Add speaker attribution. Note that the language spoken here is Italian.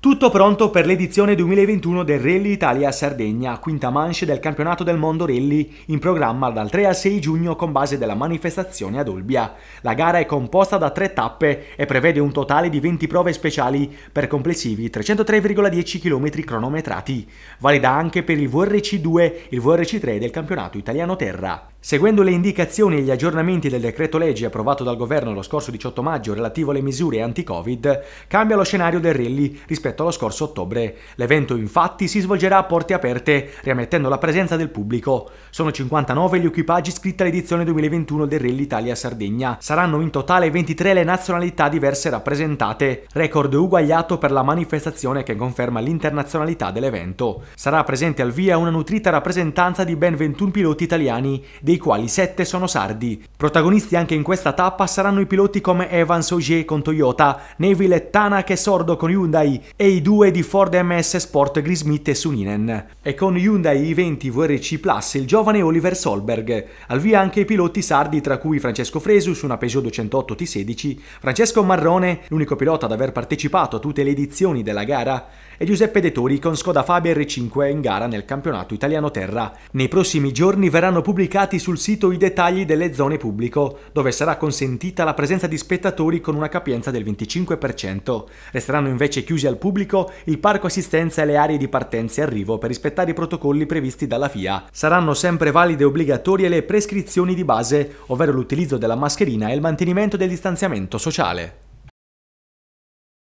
Speaker 1: Tutto pronto per l'edizione 2021 del Rally Italia Sardegna, quinta manche del campionato del mondo rally, in programma dal 3 al 6 giugno con base della manifestazione ad Olbia. La gara è composta da tre tappe e prevede un totale di 20 prove speciali per complessivi 303,10 km cronometrati, valida anche per il VRC2 e il VRC3 del campionato italiano terra. Seguendo le indicazioni e gli aggiornamenti del decreto legge approvato dal governo lo scorso 18 maggio relativo alle misure anti-Covid, cambia lo scenario del rally rispetto allo scorso ottobre. L'evento infatti si svolgerà a porte aperte, riammettendo la presenza del pubblico. Sono 59 gli equipaggi iscritti all'edizione 2021 del rally Italia-Sardegna. Saranno in totale 23 le nazionalità diverse rappresentate, record uguagliato per la manifestazione che conferma l'internazionalità dell'evento. Sarà presente al via una nutrita rappresentanza di ben 21 piloti italiani dei quali 7 sono sardi. Protagonisti anche in questa tappa saranno i piloti come Evans Ogier con Toyota, Neville Tanak e Sordo con Hyundai e i due di Ford MS Sport Grismith e Suninen. E con Hyundai i20 VRC Plus il giovane Oliver Solberg. Al via anche i piloti sardi tra cui Francesco Fresu su una Peugeot 208 T16, Francesco Marrone, l'unico pilota ad aver partecipato a tutte le edizioni della gara, e Giuseppe De con Skoda Fabia R5 in gara nel campionato italiano terra. Nei prossimi giorni verranno pubblicati pubblicati sul sito i dettagli delle zone pubblico, dove sarà consentita la presenza di spettatori con una capienza del 25%. Resteranno invece chiusi al pubblico il parco assistenza e le aree di partenza e arrivo per rispettare i protocolli previsti dalla FIA. Saranno sempre valide e obbligatorie le prescrizioni di base, ovvero l'utilizzo della mascherina e il mantenimento del distanziamento sociale.